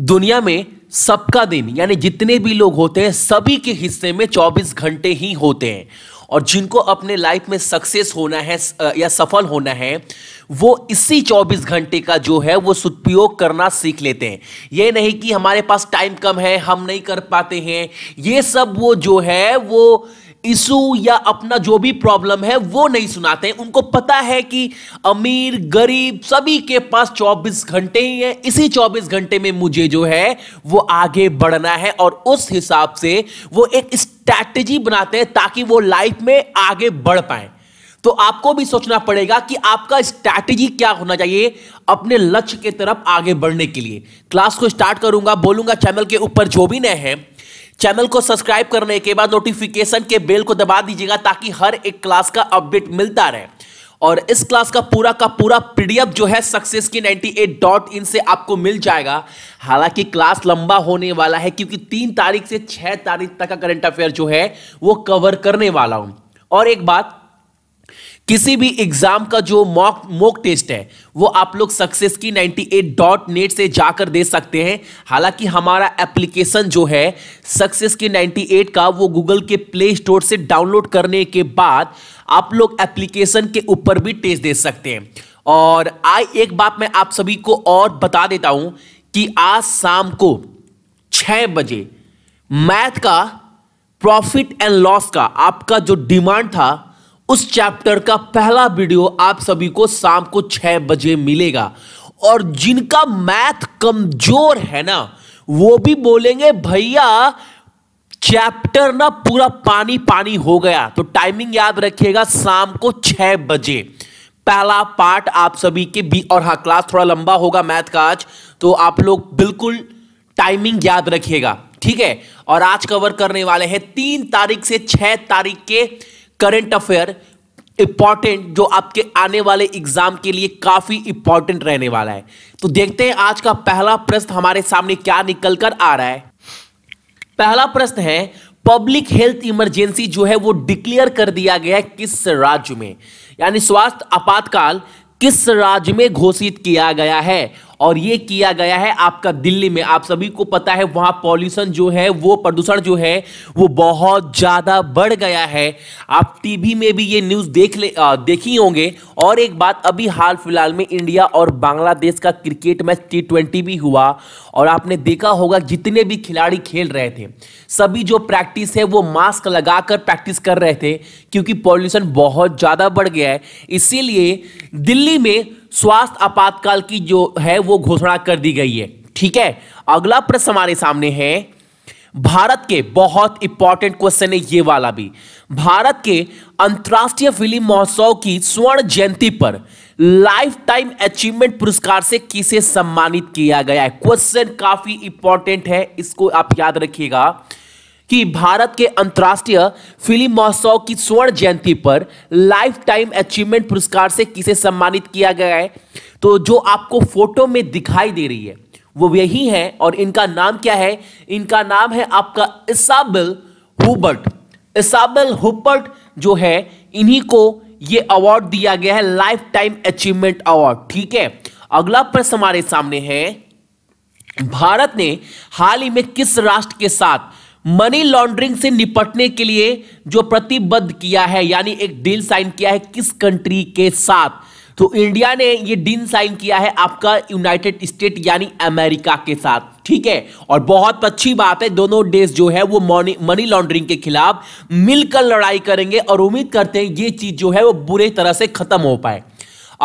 दुनिया में सबका दिन यानी जितने भी लोग होते हैं सभी के हिस्से में 24 घंटे ही होते हैं और जिनको अपने लाइफ में सक्सेस होना है या सफल होना है वो इसी 24 घंटे का जो है वो सदुपयोग करना सीख लेते हैं ये नहीं कि हमारे पास टाइम कम है हम नहीं कर पाते हैं ये सब वो जो है वो इशू या अपना जो भी प्रॉब्लम है वो नहीं सुनाते हैं उनको पता है कि अमीर गरीब सभी के पास 24 घंटे ही हैं इसी 24 घंटे में मुझे जो है वो आगे बढ़ना है और उस हिसाब से वो एक स्ट्रैटेजी बनाते हैं ताकि वो लाइफ में आगे बढ़ पाए तो आपको भी सोचना पड़ेगा कि आपका स्ट्रैटेजी क्या होना चाहिए अपने लक्ष्य के तरफ आगे बढ़ने के लिए क्लास को स्टार्ट करूंगा बोलूंगा चैनल के ऊपर जो भी नए हैं चैनल को सब्सक्राइब करने के बाद नोटिफिकेशन के बेल को दबा दीजिएगा ताकि हर एक क्लास का अपडेट मिलता रहे और इस क्लास का पूरा का पूरा पीडीएफ जो है सक्सेस की नाइन्टी एट डॉट इन से आपको मिल जाएगा हालांकि क्लास लंबा होने वाला है क्योंकि तीन तारीख से छः तारीख तक का करंट अफेयर जो है वो कवर करने वाला हूँ और एक बात किसी भी एग्जाम का जो मॉक मॉक टेस्ट है वो आप लोग सक्सेस की नाइन्टी एट डॉट नेट से जाकर दे सकते हैं हालांकि हमारा एप्लीकेशन जो है सक्सेस की नाइन्टी एट का वो गूगल के प्ले स्टोर से डाउनलोड करने के बाद आप लोग एप्लीकेशन के ऊपर भी टेस्ट दे सकते हैं और आज एक बात मैं आप सभी को और बता देता हूं कि आज शाम को छः बजे मैथ का प्रॉफिट एंड लॉस का आपका जो डिमांड था उस चैप्टर का पहला वीडियो आप सभी को शाम को छह बजे मिलेगा और जिनका मैथ कमजोर है ना वो भी बोलेंगे भैया चैप्टर ना पूरा पानी पानी हो गया तो टाइमिंग याद रखिएगा शाम को छह बजे पहला पार्ट आप सभी के बी और हाँ क्लास थोड़ा लंबा होगा मैथ का आज तो आप लोग बिल्कुल टाइमिंग याद रखिएगा ठीक है और आज कवर करने वाले हैं तीन तारीख से छह तारीख के करंट अफेयर इंपॉर्टेंट जो आपके आने वाले एग्जाम के लिए काफी इंपॉर्टेंट रहने वाला है तो देखते हैं आज का पहला प्रश्न हमारे सामने क्या निकल कर आ रहा है पहला प्रश्न है पब्लिक हेल्थ इमरजेंसी जो है वो डिक्लेयर कर दिया गया है किस राज्य में यानी स्वास्थ्य आपातकाल किस राज्य में घोषित किया गया है और ये किया गया है आपका दिल्ली में आप सभी को पता है वहां पॉल्यूशन जो है वो प्रदूषण जो है वो बहुत ज़्यादा बढ़ गया है आप टीवी में भी ये न्यूज़ देख ले आ, देखी होंगे और एक बात अभी हाल फिलहाल में इंडिया और बांग्लादेश का क्रिकेट मैच टी ट्वेंटी भी हुआ और आपने देखा होगा जितने भी खिलाड़ी खेल रहे थे सभी जो प्रैक्टिस है वो मास्क लगाकर प्रैक्टिस कर रहे थे क्योंकि पॉल्यूशन बहुत ज़्यादा बढ़ गया है इसीलिए दिल्ली में स्वास्थ्य आपातकाल की जो है वो घोषणा कर दी गई है ठीक है अगला प्रश्न हमारे सामने है भारत के बहुत इंपॉर्टेंट क्वेश्चन है ये वाला भी भारत के अंतर्राष्ट्रीय फिल्म महोत्सव की स्वर्ण जयंती पर लाइफ टाइम अचीवमेंट पुरस्कार से किसे सम्मानित किया गया है क्वेश्चन काफी इंपॉर्टेंट है इसको आप याद रखिएगा कि भारत के अंतर्राष्ट्रीय फिल्म महोत्सव की स्वर्ण जयंती पर लाइफ टाइम अचीवमेंट पुरस्कार से किसे सम्मानित किया गया है तो जो आपको फोटो में दिखाई दे रही है वो यही है और इनका नाम क्या है इनका नाम है आपका इसाबल हुबर्ट इसाबल हुबर्ट जो है इन्हीं को ये अवार्ड दिया गया है लाइफ टाइम अचीवमेंट अवार्ड ठीक है अगला प्रश्न हमारे सामने है भारत ने हाल ही में किस राष्ट्र के साथ मनी लॉन्ड्रिंग से निपटने के लिए जो प्रतिबद्ध किया है यानी एक डील साइन किया है किस कंट्री के साथ तो इंडिया ने ये डील साइन किया है आपका यूनाइटेड स्टेट यानी अमेरिका के साथ ठीक है और बहुत अच्छी बात है दोनों देश जो है वो मनी लॉन्ड्रिंग के खिलाफ मिलकर लड़ाई करेंगे और उम्मीद करते हैं ये चीज जो है वो बुरे तरह से खत्म हो पाए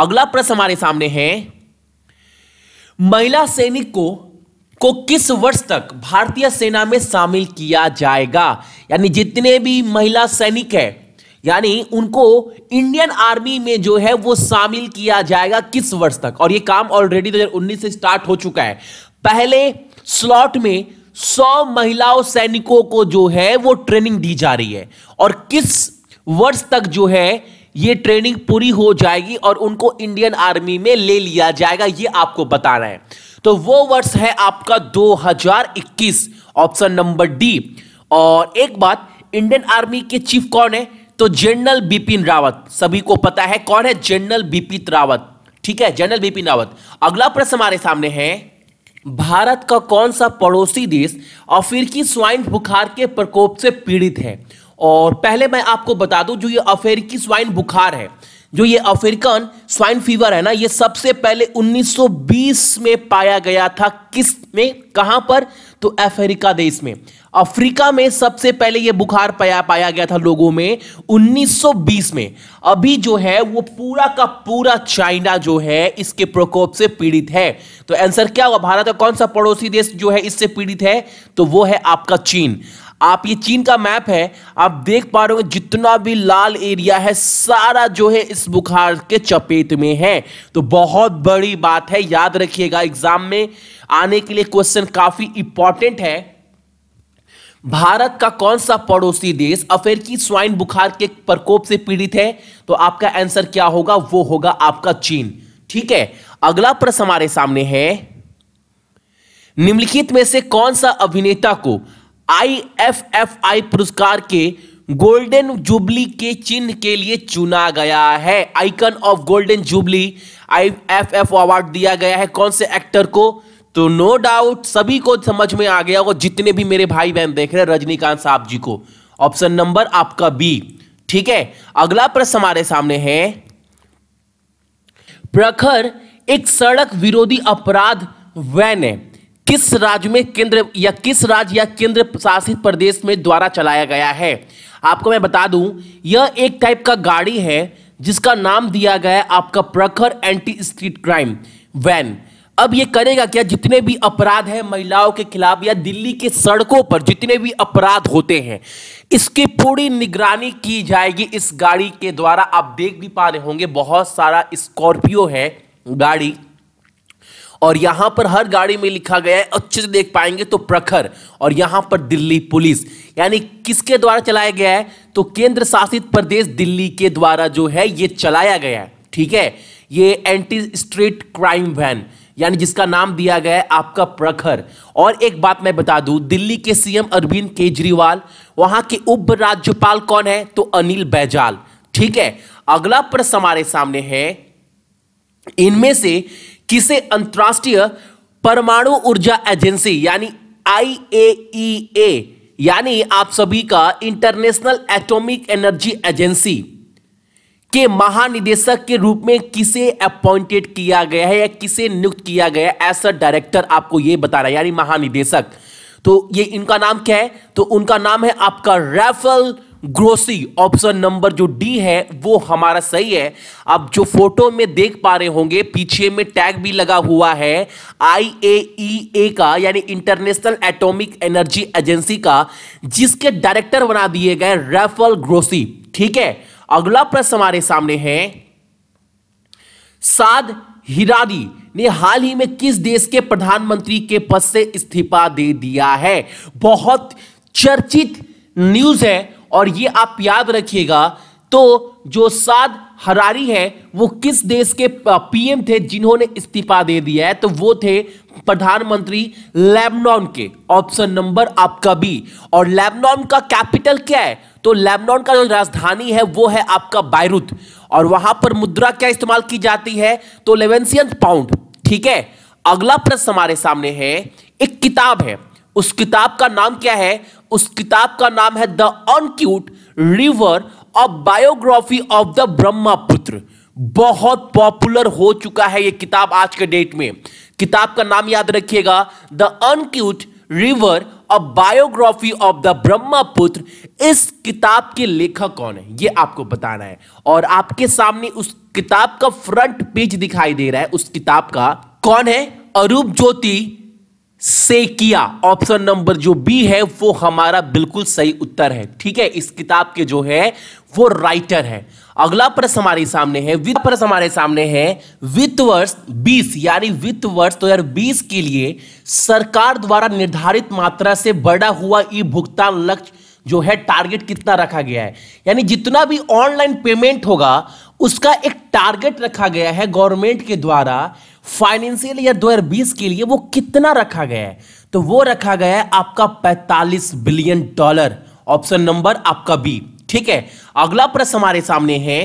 अगला प्रश्न हमारे सामने है महिला सैनिक को को किस वर्ष तक भारतीय सेना में शामिल किया जाएगा यानी जितने भी महिला सैनिक है यानी उनको इंडियन आर्मी में जो है वो शामिल किया जाएगा किस वर्ष तक और ये काम ऑलरेडी 2019 से स्टार्ट हो चुका है पहले स्लॉट में 100 महिलाओं सैनिकों को जो है वो ट्रेनिंग दी जा रही है और किस वर्ष तक जो है ये ट्रेनिंग पूरी हो जाएगी और उनको इंडियन आर्मी में ले लिया जाएगा ये आपको बताना है तो वो वर्ष है आपका 2021 ऑप्शन नंबर डी और एक बात इंडियन आर्मी के चीफ कौन है तो जनरल बिपिन रावत सभी को पता है कौन है जनरल बिपिन रावत ठीक है जनरल बिपिन रावत अगला प्रश्न हमारे सामने है भारत का कौन सा पड़ोसी देश अफ्रीकी स्वाइन बुखार के प्रकोप से पीड़ित है और पहले मैं आपको बता दूं जो ये अफ्रीकी स्वाइन बुखार है जो ये अफ्रीकन स्वाइन फीवर है ना ये सबसे पहले 1920 में पाया गया था किस में कहां पर तो अफ्रीका देश में अफ्रीका में सबसे पहले यह बुखार पाया पाया गया था लोगों में 1920 में अभी जो है वो पूरा का पूरा चाइना जो है इसके प्रकोप से पीड़ित है तो आंसर क्या हुआ भारत का कौन सा पड़ोसी देश जो है इससे पीड़ित है तो वो है आपका चीन आप ये चीन का मैप है आप देख पा रहे हो जितना भी लाल एरिया है सारा जो है इस बुखार के चपेट में है तो बहुत बड़ी बात है याद रखिएगा एग्जाम में आने के लिए क्वेश्चन काफी इंपॉर्टेंट है भारत का कौन सा पड़ोसी देश अफ्रीकी स्वाइन बुखार के प्रकोप से पीड़ित है तो आपका आंसर क्या होगा वो होगा आपका चीन ठीक है अगला प्रश्न हमारे सामने है निम्नलिखित में से कौन सा अभिनेता को आईएफएफआई पुरस्कार के गोल्डन जुबली के चिन्ह के लिए चुना गया है icon of golden jubilee IFF award दिया गया है कौन से एक्टर को तो नो डाउट सभी को समझ में आ गया वो जितने भी मेरे भाई बहन देख रहे हैं रजनीकांत साहब जी को ऑप्शन नंबर आपका बी ठीक है अगला प्रश्न हमारे सामने है प्रखर एक सड़क विरोधी अपराध वैन है किस राज्य में केंद्र या किस राज्य या केंद्र शासित प्रदेश में द्वारा चलाया गया है आपको मैं बता दूं यह एक टाइप का गाड़ी है जिसका नाम दिया गया है आपका प्रखर एंटी स्ट्रीट क्राइम वैन अब ये करेगा क्या जितने भी अपराध हैं महिलाओं के खिलाफ या दिल्ली के सड़कों पर जितने भी अपराध होते हैं इसकी पूरी निगरानी की जाएगी इस गाड़ी के द्वारा आप देख भी पा रहे होंगे बहुत सारा स्कॉर्पियो है गाड़ी और यहां पर हर गाड़ी में लिखा गया है अच्छे से देख पाएंगे तो प्रखर और यहां पर दिल्ली पुलिस यानी किसके द्वारा चलाया गया है तो केंद्र शासित प्रदेश दिल्ली के द्वारा जो है ये चलाया गया है ठीक है ये एंटी स्ट्रीट क्राइम वैन यानी जिसका नाम दिया गया है आपका प्रखर और एक बात मैं बता दूं दिल्ली के सीएम अरविंद केजरीवाल वहां के उप राज्यपाल कौन है तो अनिल बैजाल ठीक है अगला प्रश्न हमारे सामने है इनमें से किसे अंतर्राष्ट्रीय परमाणु ऊर्जा एजेंसी यानी आई e यानी आप सभी का इंटरनेशनल एटॉमिक एनर्जी एजेंसी के महानिदेशक के रूप में किसे अपॉइंटेड किया गया है या किसे नियुक्त किया गया है एज अ डायरेक्टर आपको यह बता रहा है यानी महानिदेशक तो ये इनका नाम क्या है तो उनका नाम है आपका रैफल ग्रोसी ऑप्शन नंबर जो डी है वो हमारा सही है आप जो फोटो में देख पा रहे होंगे पीछे में टैग भी लगा हुआ है आई ए ई ए का यानी इंटरनेशनल एटॉमिक एनर्जी एजेंसी का जिसके डायरेक्टर बना दिए गए रेफल ग्रोसी ठीक है अगला प्रश्न हमारे सामने है साद हिरादी ने हाल ही में किस देश के प्रधानमंत्री के पद से इस्तीफा दे दिया है बहुत चर्चित न्यूज है और ये आप याद रखिएगा तो जो साद हरारी है वो किस देश के पीएम थे जिन्होंने इस्तीफा दे दिया है तो वो थे प्रधानमंत्री लेबनान के ऑप्शन नंबर आपका बी और लेबनान का कैपिटल क्या है तो लेबनान का जो राजधानी है वो है आपका बायरूत और वहां पर मुद्रा क्या इस्तेमाल की जाती है तो लेवेंसियन पाउंड ठीक है अगला प्रश्न हमारे सामने है एक किताब है उस किताब का नाम क्या है उस किताब का नाम है the unquiet river of biography of the Brahmaputra बहुत पॉपुलर हो चुका है ये किताब आज के डेट में किताब का नाम याद रखिएगा the unquiet river of biography of the Brahmaputra इस किताब के लेखक कौन है ये आपको बताना है और आपके सामने उस किताब का फ्रंट पेज दिखाई दे रहा है उस किताब का कौन है अरूप ज्योति से किया ऑप्शन नंबर जो बी है वो हमारा बिल्कुल सही उत्तर है ठीक है इस किताब के जो है वो राइटर है अगला प्रश्न हमारे सामने है वित्त प्रश्न हमारे सामने है वित्त वर्ष 20 यानी वित्त वर्ष 2020 के लिए सरकार द्वारा निर्धारित मात्रा से बढ़ा हुआ ई भुगतान लक्ष्य जो है टारगेट कितना रखा गया है यानी जितना भी ऑनलाइन पेमेंट होगा उसका एक टारगेट रखा गया है गवर्नमेंट के द्वारा फाइनेंशियल या 2020 के लिए वो कितना रखा गया है तो वो रखा गया है आपका 45 बिलियन डॉलर ऑप्शन नंबर आपका बी ठीक है अगला प्रश्न हमारे सामने है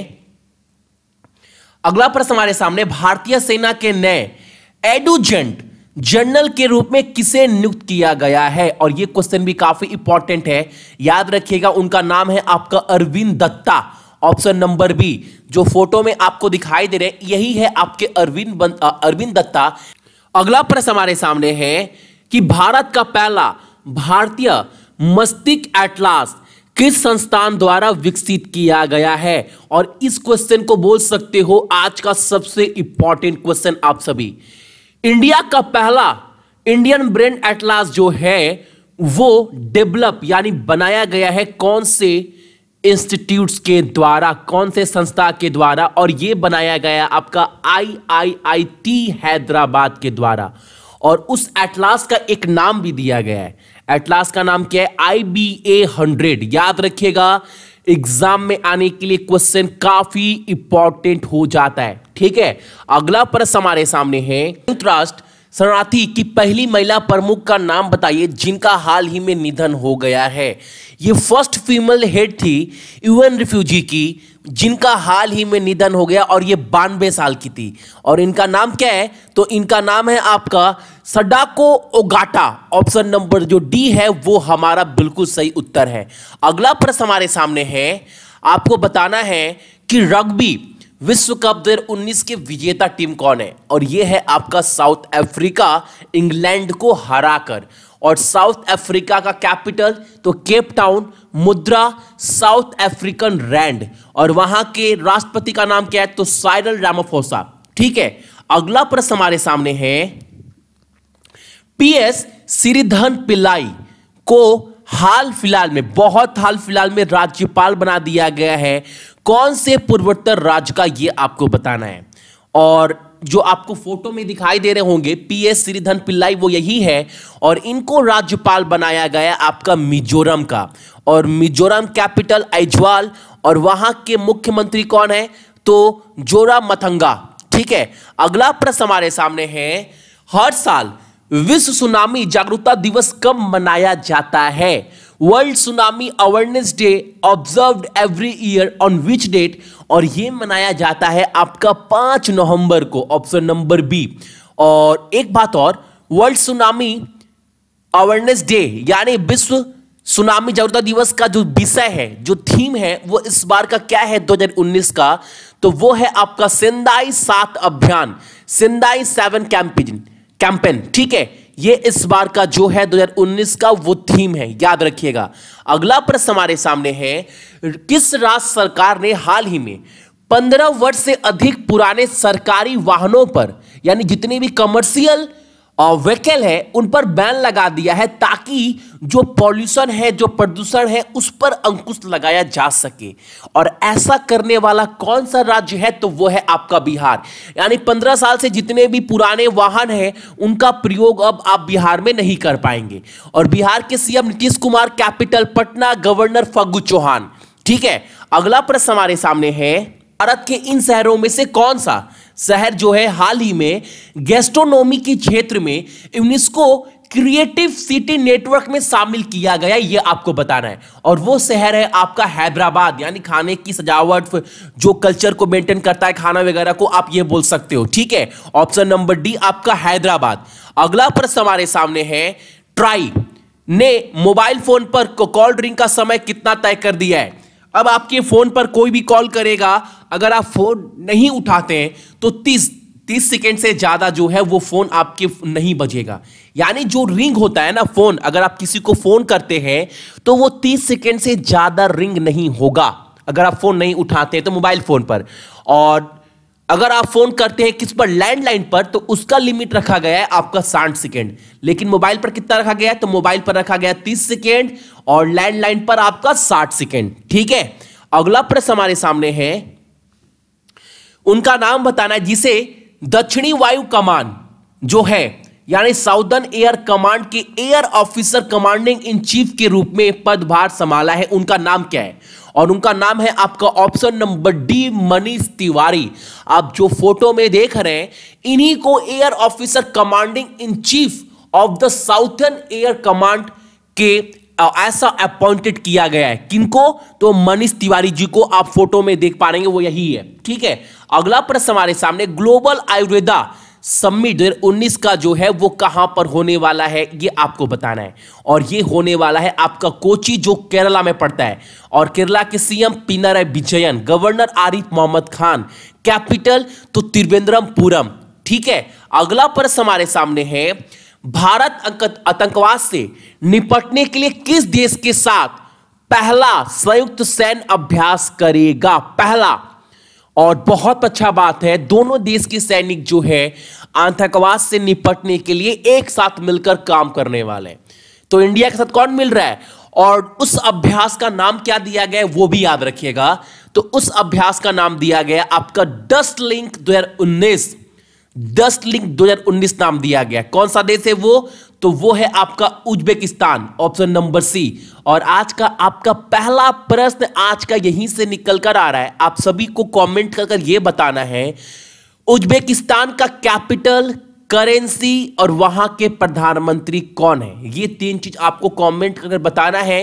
अगला प्रश्न हमारे सामने भारतीय सेना के नए एडुजेंट जनरल के रूप में किसे नियुक्त किया गया है और ये क्वेश्चन भी काफी इंपॉर्टेंट है याद रखिएगा उनका नाम है आपका Arvind Datta option number B जो फोटो में आपको दिखाई दे रहे यही है आपके अरविंद अरविंद दत्ता अगला प्रश्न हमारे सामने है कि भारत का पहला भारतीय मस्तिष्क एटलास किस संस्थान द्वारा विकसित किया गया है और इस क्वेश्चन को बोल सकते हो आज का सबसे इंपॉर्टेंट क्वेश्चन आप सभी इंडिया का पहला इंडियन ब्रेन एटलास जो है वो डेवलप यानी बनाया गया है कौन से इंस्टीट्यूट्स के द्वारा कौन से संस्था के द्वारा और ये बनाया गया आपका आईआईआईटी हैदराबाद के द्वारा और उस एटलास का एक नाम भी दिया गया है एटलास का नाम क्या है आई बी ए हंड्रेड याद रखिएगा एग्जाम में आने के लिए क्वेश्चन काफी इंपॉर्टेंट हो जाता है ठीक है अगला प्रश्न हमारे सामने है राष्ट्र शरणार्थी की पहली महिला प्रमुख का नाम बताइए जिनका हाल ही में निधन हो गया है ये फर्स्ट फीमेल हेड थी यूएन रिफ्यूजी की जिनका हाल ही में निधन हो गया और ये बानवे साल की थी और इनका नाम क्या है तो इनका नाम है आपका सडाको ओगाटा ऑप्शन नंबर जो डी है वो हमारा बिल्कुल सही उत्तर है अगला प्रश्न हमारे सामने है आपको बताना है कि रग्बी विश्व कप 2019 के विजेता टीम कौन है और यह है आपका साउथ अफ्रीका इंग्लैंड को हराकर और साउथ अफ्रीका का कैपिटल तो केप टाउन मुद्रा साउथ अफ्रीकन रैंड और वहां के राष्ट्रपति का नाम क्या है तो साइरल रामाफोसा ठीक है अगला प्रश्न हमारे सामने है पीएस श्रीधन पिल्लाई को हाल फिलहाल में बहुत हाल फिलहाल में राज्यपाल बना दिया गया है कौन से पूर्वोत्तर राज्य का ये आपको बताना है और जो आपको फोटो में दिखाई दे रहे होंगे पी एस श्रीधन पिल्लाई वो यही है और इनको राज्यपाल बनाया गया आपका मिजोरम का और मिजोरम कैपिटल ऐजवाल और वहां के मुख्यमंत्री कौन है तो जोरा मथंगा ठीक है अगला प्रश्न हमारे सामने है हर साल विश्व सुनामी जागरूकता दिवस कब मनाया जाता है world tsunami awareness day observe every year on which date और ये मनाया जाता है आपका पांच नवंबर को ऑप्शन नंबर बी और एक बात और वर्ल्ड सुनामी अवेयरनेस डे यानी विश्व सुनामी जागरूकता दिवस का जो विषय है जो थीम है वो इस बार का क्या है 2019 का तो वो है आपका सिंदाई सात अभियान सिंदाई सेवन कैंपेन कैंपेन ठीक है ये इस बार का जो है 2019 का वो थीम है याद रखिएगा अगला प्रश्न हमारे सामने है किस राज्य सरकार ने हाल ही में पंद्रह वर्ष से अधिक पुराने सरकारी वाहनों पर यानी जितने भी कमर्शियल व्हीकल है उन पर बैन लगा दिया है ताकि जो पॉल्यूशन है जो प्रदूषण है उस पर अंकुश लगाया जा सके और ऐसा करने वाला कौन सा राज्य है तो वो है आपका बिहार यानी पंद्रह साल से जितने भी पुराने वाहन हैं उनका प्रयोग अब आप बिहार में नहीं कर पाएंगे और बिहार के CM Nitish Kumar capital Patna governor Phagu Chauhan ठीक है अगला प्रश्न हमारे सामने है भारत के इन शहरों में से कौन सा शहर जो है हाल ही में गैस्ट्रोनॉमी के क्षेत्र में यूनेस्को क्रिएटिव सिटी नेटवर्क में शामिल किया गया ये आपको बताना है और वो शहर है आपका हैदराबाद यानी खाने की सजावट जो कल्चर को मेंटेन करता है खाना वगैरह को आप ये बोल सकते हो ठीक है ऑप्शन नंबर डी आपका हैदराबाद अगला प्रश्न हमारे सामने है ट्राई ने मोबाइल फोन पर कोल्ड ड्रिंक का समय कितना तय कर दिया है अब आपके फोन पर कोई भी कॉल करेगा अगर आप फोन नहीं उठाते हैं तो तीस तीस सेकेंड से ज़्यादा जो है वो फ़ोन आपके नहीं बजेगा यानी जो रिंग होता है ना फ़ोन अगर आप किसी को फ़ोन करते हैं तो वो तीस सेकेंड से ज़्यादा रिंग नहीं होगा अगर आप फ़ोन नहीं उठाते हैं तो मोबाइल फ़ोन पर और अगर आप फोन करते हैं किस पर लैंडलाइन पर तो उसका लिमिट रखा गया है आपका साठ सेकेंड लेकिन मोबाइल पर कितना रखा गया है तो मोबाइल पर रखा गया तीस सेकेंड और लैंडलाइन पर आपका साठ सेकेंड ठीक है अगला प्रश्न हमारे सामने है उनका नाम बताना है जिसे दक्षिणी वायु कमान जो है यानी साउदर्न एयर कमांड के air officer commanding in chief के रूप में पदभार संभाला है उनका नाम क्या है और उनका नाम है आपका option number D Manish Tiwari आप जो फोटो में देख रहे हैं इन्हीं को air officer commanding in chief of the southern air command के ऐसा अपॉइंटेड किया गया है किनको तो मनीष तिवारी जी को आप फोटो में देख पा रहे हैं वो यही है ठीक है अगला प्रश्न हमारे सामने ग्लोबल आयुर्वेदा सम्मिट दो उन्नीस का जो है वो कहां पर होने वाला है ये आपको बताना है और ये होने वाला है आपका कोची जो केरला में पड़ता है और केरला के CM Pinarayi Vijayan governor Arif Mohammad Khan capital तो त्रिवेंद्रमपुरम ठीक है अगला प्रश्न हमारे सामने है भारत आतंकवाद से निपटने के लिए किस देश के साथ पहला संयुक्त सैन्य अभ्यास करेगा पहला और बहुत अच्छा बात है दोनों देश के सैनिक जो है आतंकवाद से निपटने के लिए एक साथ मिलकर काम करने वाले तो इंडिया के साथ कौन मिल रहा है और उस अभ्यास का नाम क्या दिया गया वो भी याद रखिएगा तो उस अभ्यास का नाम दिया गया आपका डस्ट लिंक 2019 डस्ट लिंक 2019 नाम दिया गया कौन सा देश है वो तो वो है आपका उज्बेकिस्तान ऑप्शन नंबर सी और आज का आपका पहला प्रश्न आज का यहीं से निकल कर आ रहा है आप सभी को कमेंट कर, कर ये बताना है उज्बेकिस्तान का कैपिटल करेंसी और वहां के प्रधानमंत्री कौन है ये तीन चीज आपको कमेंट कर बताना है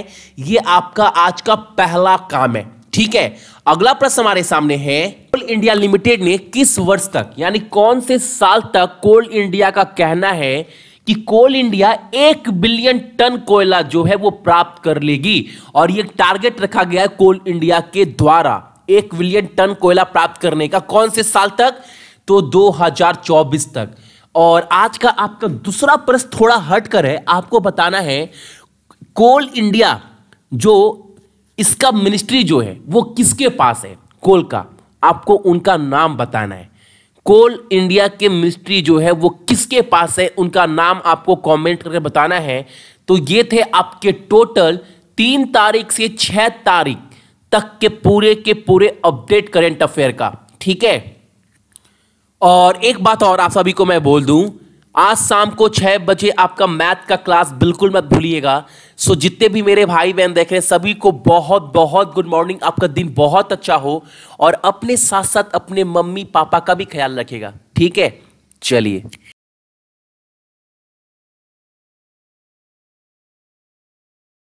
ये आपका आज का पहला काम है ठीक है अगला प्रश्न हमारे सामने है कोल इंडिया लिमिटेड ने किस वर्ष तक यानी कौन से साल तक कोल इंडिया का कहना है कि कोल इंडिया एक बिलियन टन कोयला जो है वो प्राप्त कर लेगी और ये टारगेट रखा गया है कोल इंडिया के द्वारा एक बिलियन टन कोयला प्राप्त करने का कौन से साल तक तो 2024 तक और आज का आपका दूसरा प्रश्न थोड़ा हट कर है आपको बताना है कोल इंडिया जो इसका मिनिस्ट्री जो है वो किसके पास है कोल का आपको उनका नाम बताना है कोल इंडिया के मिस्ट्री जो है वो किसके पास है उनका नाम आपको कमेंट करके बताना है तो ये थे आपके टोटल तीन तारीख से छह तारीख तक के पूरे के पूरे अपडेट करेंट अफेयर का ठीक है और एक बात और आप सभी को मैं बोल दूं आज शाम को छः बजे आपका मैथ का क्लास बिल्कुल मत भूलिएगा सो जितने भी मेरे भाई बहन देख रहे हैं सभी को बहुत बहुत गुड मॉर्निंग आपका दिन बहुत अच्छा हो और अपने साथ साथ अपने मम्मी पापा का भी ख्याल रखेगा ठीक है चलिए